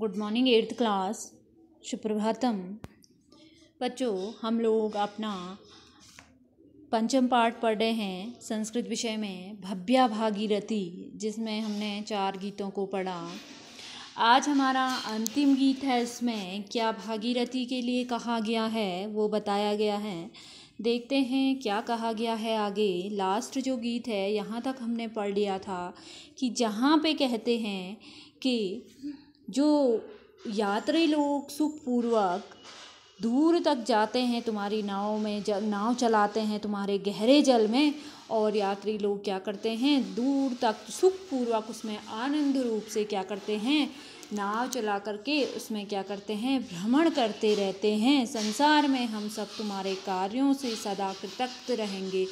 good morning eighth class सुप्रभातम बच्चों हम लोग अपना पंचम पाठ पढ़ रहे हैं संस्कृत विषय में भव्या भागीरथी जिसमें हमने चार गीतों को पढ़ा आज हमारा अंतिम गीत है इसमें क्या भागीरथी के लिए कहा गया है वो बताया गया है देखते हैं क्या कहा गया है आगे लास्ट जो गीत है यहाँ तक हमने पढ़ लिया था कि जहाँ पे कहते हैं कि जो यात्री लोग सुखपूर्वक दूर तक जाते हैं तुम्हारी नाव में ज नाव चलाते हैं तुम्हारे गहरे जल में और यात्री लोग क्या करते हैं दूर तक सुखपूर्वक उसमें आनंद रूप से क्या करते हैं नाव चला करके उसमें क्या करते हैं भ्रमण करते रहते हैं संसार में हम सब तुम्हारे कार्यों से सदा कृतज्ञ रहेंगे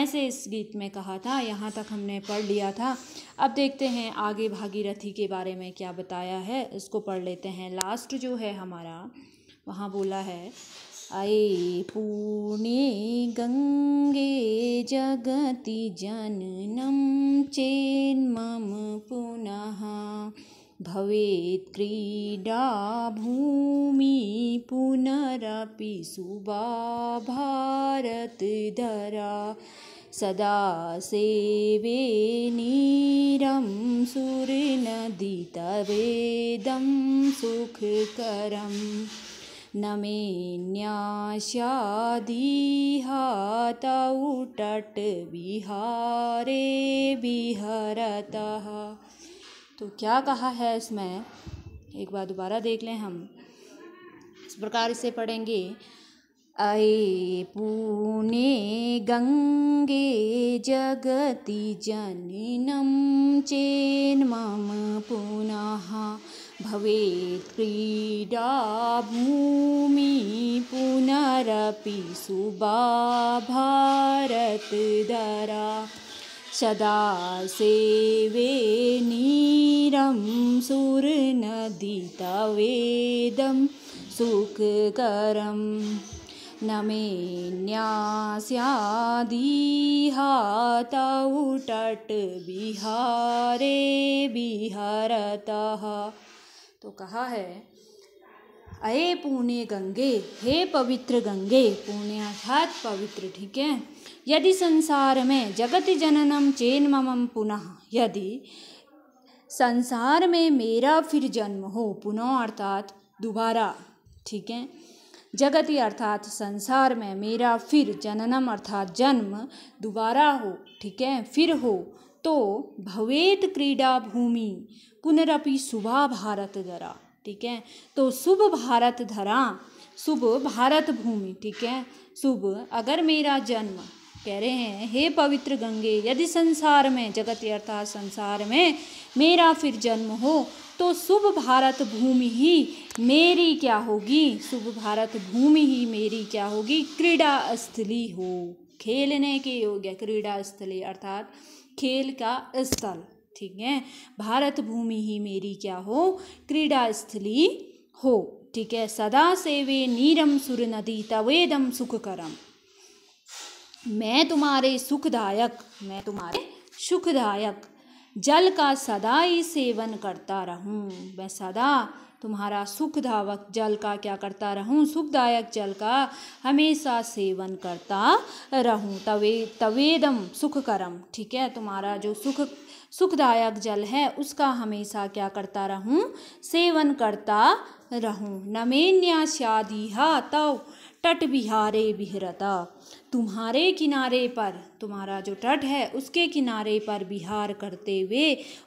ऐसे इस गीत में कहा था यहाँ तक हमने पढ़ लिया था अब देखते हैं आगे भागीरथी के बारे में क्या बताया है इसको पढ़ लेते हैं लास्ट जो है हमारा वहाँ बोला है अये पूर्णे गंगे जगति जननम चेन्म पुनः भवेत् क्रीडा भूमि पुनरपि सुबाभारतधरा सदा सेवे नीरं सुरनदितवेदं सुखकरं न मे विहारे विहरतः तो क्या कहा है इसमें एक बार दोबारा देख लें हम इस प्रकार इसे पढ़ेंगे अये पुणे गंगे जगति चेन मम पुनः भवेत् क्रीडा भूमि पुनरपि सुबा दरा सदा सेवे नीरं सुरनदितवेदं सुखकरं न मे न्यास्यादिहातौ तटविहारे विहरतः तो कहा है अये पुणे गंगे हे पवित्र गंगे पुण्य अर्थात पवित्र ठीक है यदि संसार में जगत जननम चेन ममम पुनः यदि संसार में मेरा फिर जन्म हो पुनः अर्थात दोबारा ठीक है जगति अर्थात संसार में मेरा फिर जननम अर्थात जन्म दोबारा हो ठीक है फिर हो तो भवेत क्रीडा भूमि पुनरपि सुभा भारत जरा ठीक है तो शुभ भारत धरा शुभ भारत भूमि ठीक है शुभ अगर मेरा जन्म कह रहे हैं हे पवित्र गंगे यदि संसार में जगत अर्थात संसार में मेरा फिर जन्म हो तो शुभ भारत भूमि ही मेरी क्या होगी शुभ भारत भूमि ही मेरी क्या होगी क्रीड़ा स्थली हो खेलने के योग्य क्रीड़ा स्थली अर्थात खेल का स्थल ठीक है भारत भूमि ही मेरी क्या हो क्रीड़ा स्थली हो ठीक है सदा सेवे नीरम सुर नदी तवेदम सुख करम मैं तुम्हारे सुखदायक मैं तुम्हारे सुखदायक जल का सदा ही सेवन करता रहूं मैं सदा तुम्हारा सुखदावक जल का क्या करता रहूं सुखदायक जल का हमेशा सेवन करता रहूं तवे तवेदम सुख करम ठीक है तुम्हारा जो सुख सुखदायक जल है उसका हमेशा क्या करता रहूं सेवन करता रहूं नमेन्या हा तव तट बिहारे बिहरता तुम्हारे किनारे पर तुम्हारा जो तट है उसके किनारे पर विहार करते हुए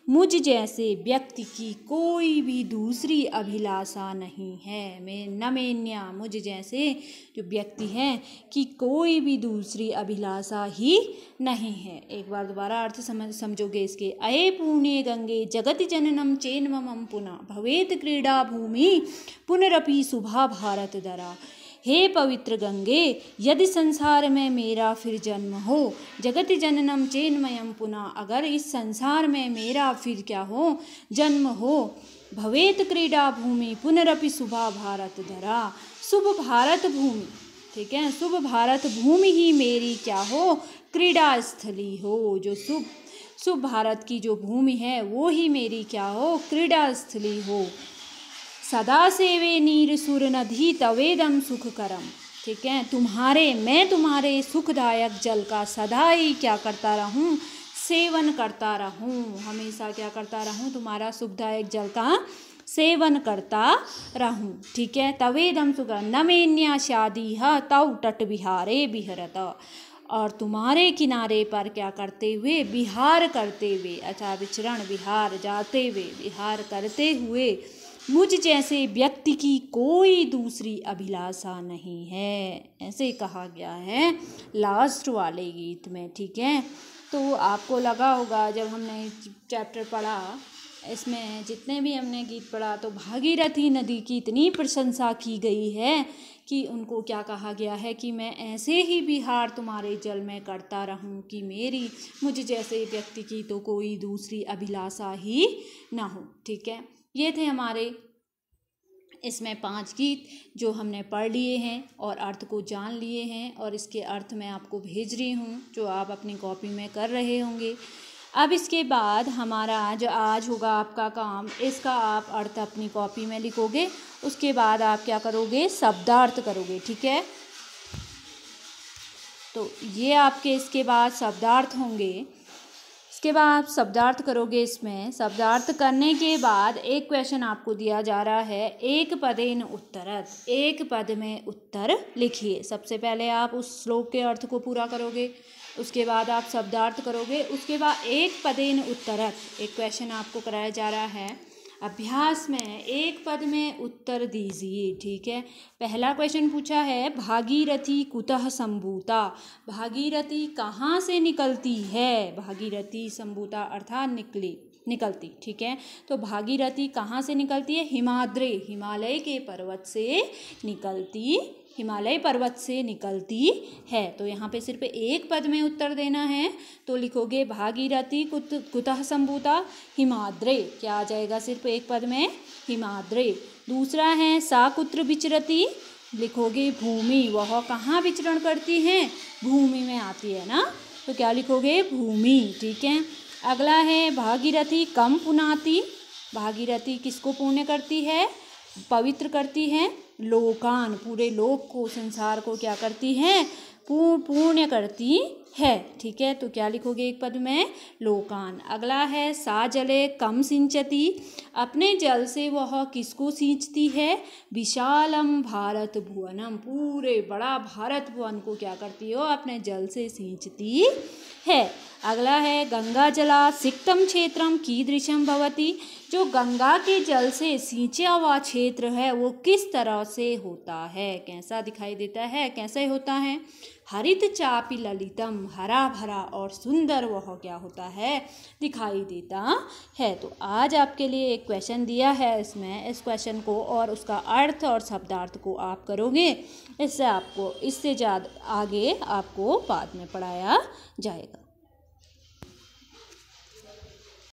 मुझ जैसे व्यक्ति की कोई भी दूसरी अभिलाषा नहीं है मैं नमेन्या मुझ जैसे जो व्यक्ति हैं कि कोई भी दूसरी अभिलाषा ही नहीं है एक बार दोबारा अर्थ समझ समझोगे इसके अये पुण्य गंगे जगत जननम चेन मम पुनः भवेत क्रीड़ा भूमि पुनरपि सुभा भारत दरा हे पवित्र गंगे यदि संसार में मेरा फिर जन्म हो जगत जननम चेन्मयम पुनः अगर इस संसार में मेरा फिर क्या हो जन्म हो भवेत क्रीडा भूमि पुनरपि शुभा भारत धरा शुभ भारत भूमि ठीक है शुभ भारत भूमि ही मेरी क्या हो क्रीडा स्थली हो जो शुभ शुभ भारत की जो भूमि है वो ही मेरी क्या हो क्रीडा स्थली हो सदा सेवे नीर सुर सुरनधी तवेदम सुखकरम ठीक है तुम्हारे मैं तुम्हारे सुखदायक जल का सदा ही क्या करता रहूँ सेवन करता रहूँ हमेशा क्या करता रहूँ तुम्हारा सुखदायक जल का सेवन करता रहूँ ठीक है तवेदम सुख नमेन्या शादी है तव तट बिहारे बिहरत और तुम्हारे किनारे पर क्या करते हुए बिहार करते हुए अच्छा विचरण बिहार जाते हुए बिहार करते हुए मुझ जैसे व्यक्ति की कोई दूसरी अभिलाषा नहीं है ऐसे कहा गया है लास्ट वाले गीत में ठीक है तो आपको लगा होगा जब हमने चैप्टर पढ़ा इसमें जितने भी हमने गीत पढ़ा तो भागीरथी नदी की इतनी प्रशंसा की गई है कि उनको क्या कहा गया है कि मैं ऐसे ही बिहार तुम्हारे जल में करता रहूं कि मेरी मुझ जैसे व्यक्ति की तो कोई दूसरी अभिलाषा ही ना हो ठीक है ये थे हमारे इसमें पांच गीत जो हमने पढ़ लिए हैं और अर्थ को जान लिए हैं और इसके अर्थ मैं आपको भेज रही हूँ जो आप अपनी कॉपी में कर रहे होंगे अब इसके बाद हमारा जो आज होगा आपका काम इसका आप अर्थ अपनी कॉपी में लिखोगे उसके बाद आप क्या करोगे शब्दार्थ करोगे ठीक है तो ये आपके इसके बाद शब्दार्थ होंगे इसके बाद आप शब्दार्थ करोगे इसमें शब्दार्थ करने के बाद एक क्वेश्चन आपको दिया जा रहा है एक पद इन उत्तरत एक पद में उत्तर लिखिए सबसे पहले आप उस श्लोक के अर्थ को पूरा करोगे उसके बाद आप शब्दार्थ करोगे उसके बाद एक पद इन उत्तरत एक क्वेश्चन आपको कराया जा रहा है अभ्यास में है एक पद में उत्तर दीजिए ठीक है पहला क्वेश्चन पूछा है भागीरथी कुतः संभूता भागीरथी कहाँ से निकलती है भागीरथी संभूता अर्थात निकली निकलती ठीक है तो भागीरथी कहाँ से निकलती है हिमाद्रे हिमालय के पर्वत से निकलती हिमालय पर्वत से निकलती है तो यहाँ पे सिर्फ एक पद में उत्तर देना है तो लिखोगे भागीरथी कुत कुतः सम्भूता हिमाद्रे क्या आ जाएगा सिर्फ एक पद में हिमाद्रे दूसरा है सा कुत्र विचरती लिखोगे भूमि वह कहाँ विचरण करती है भूमि में आती है ना तो क्या लिखोगे भूमि ठीक है अगला है भागीरथी कम पुनाती भागीरथी किसको पुण्य करती है पवित्र करती है लोकान पूरे लोक को संसार को क्या करती हैं पूर्ण करती है ठीक है तो क्या लिखोगे एक पद में लोकान अगला है सा जले कम सिंचती अपने जल से वह किसको सींचती है विशालम भारत भुवनम पूरे बड़ा भारत भुवन को क्या करती हो अपने जल से सींचती है अगला है गंगा जला सिक्तम क्षेत्रम कीदृशम भवती जो गंगा के जल से सींचा हुआ क्षेत्र है वो किस तरह से होता है कैसा दिखाई देता है कैसे होता है हरित चापी ललितम हरा भरा और सुंदर वह क्या होता है दिखाई देता है तो आज आपके लिए एक क्वेश्चन दिया है इसमें इस क्वेश्चन को और उसका अर्थ और शब्दार्थ को आप करोगे इससे आपको इससे ज़्यादा आगे आपको बाद में पढ़ाया जाएगा